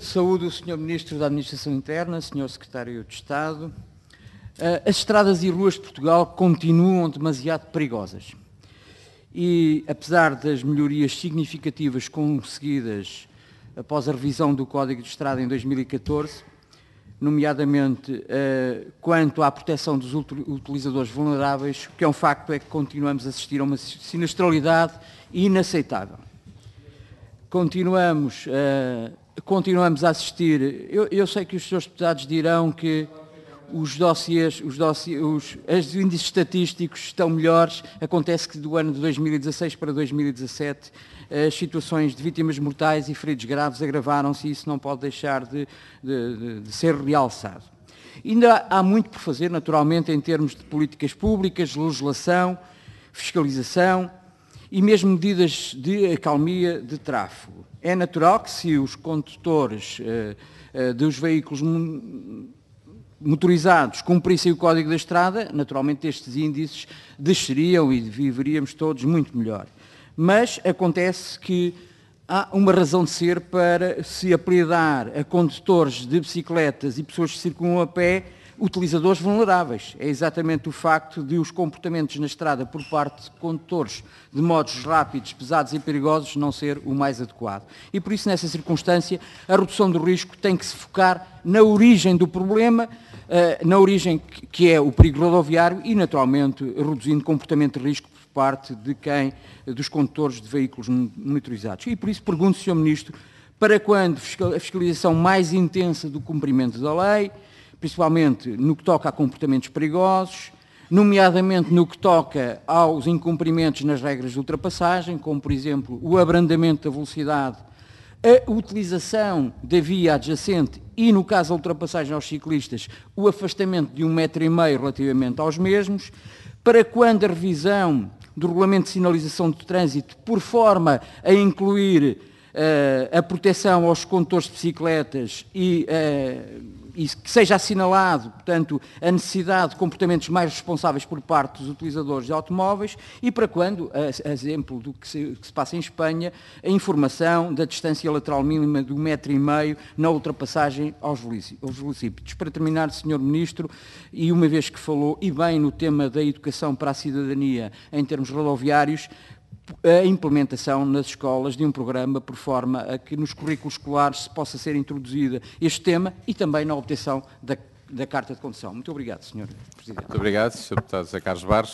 Saúde o Sr. Ministro da Administração Interna, Sr. Secretário de Estado. Ah, as estradas e ruas de Portugal continuam demasiado perigosas. E, apesar das melhorias significativas conseguidas após a revisão do Código de Estrada em 2014, nomeadamente ah, quanto à proteção dos utilizadores vulneráveis, o que é um facto é que continuamos a assistir a uma sinistralidade inaceitável continuamos, uh, continuamos a assistir. Eu, eu, sei que os seus deputados dirão que os dossiers, os dossiers, os, os índices estatísticos estão melhores. Acontece que do ano de 2016 para 2017 as eh, situações de vítimas mortais e feridos graves agravaram-se e isso não pode deixar de, de, de ser realçado. Ainda há muito por fazer, naturalmente, em termos de políticas públicas, legislação, fiscalização, e mesmo medidas de acalmia de tráfego. É natural que se os condutores uh, uh, dos veículos motorizados cumprissem o código da estrada, naturalmente estes índices desceriam e viveríamos todos muito melhor. Mas acontece que há uma razão de ser para se apelidar a condutores de bicicletas e pessoas que circulam a pé utilizadores vulneráveis. É exatamente o facto de os comportamentos na estrada por parte de condutores de modos rápidos, pesados e perigosos não ser o mais adequado. E por isso, nessa circunstância, a redução do risco tem que se focar na origem do problema, eh, na origem que é o perigo rodoviário e, naturalmente, reduzindo comportamento de risco por parte de quem, dos condutores de veículos motorizados. E por isso pergunto, Sr. Ministro, para quando a fiscalização mais intensa do cumprimento da lei, principalmente no que toca a comportamentos perigosos, nomeadamente no que toca aos incumprimentos nas regras de ultrapassagem, como, por exemplo, o abrandamento da velocidade, a utilização da via adjacente e, no caso da ultrapassagem aos ciclistas, o afastamento de um metro e meio relativamente aos mesmos, para quando a revisão do regulamento de sinalização de trânsito, por forma a incluir uh, a proteção aos condutores de bicicletas e uh, e que seja assinalado, portanto, a necessidade de comportamentos mais responsáveis por parte dos utilizadores de automóveis e para quando, a, a exemplo do que se, que se, passa em Espanha, a informação da distância lateral mínima de um metro e meio na ultrapassagem aos velocípedes. Para terminar, Sr. Ministro, e uma vez que falou e bem no tema da educação para a cidadania em termos rodoviários, a implementação nas escolas de um programa por forma a que nos currículos escolares se possa ser introduzida este tema e também na obtenção da, da Carta de Condução. Muito obrigado, Sr. Presidente. Muito obrigado, Sr. Deputado José Carlos Barros.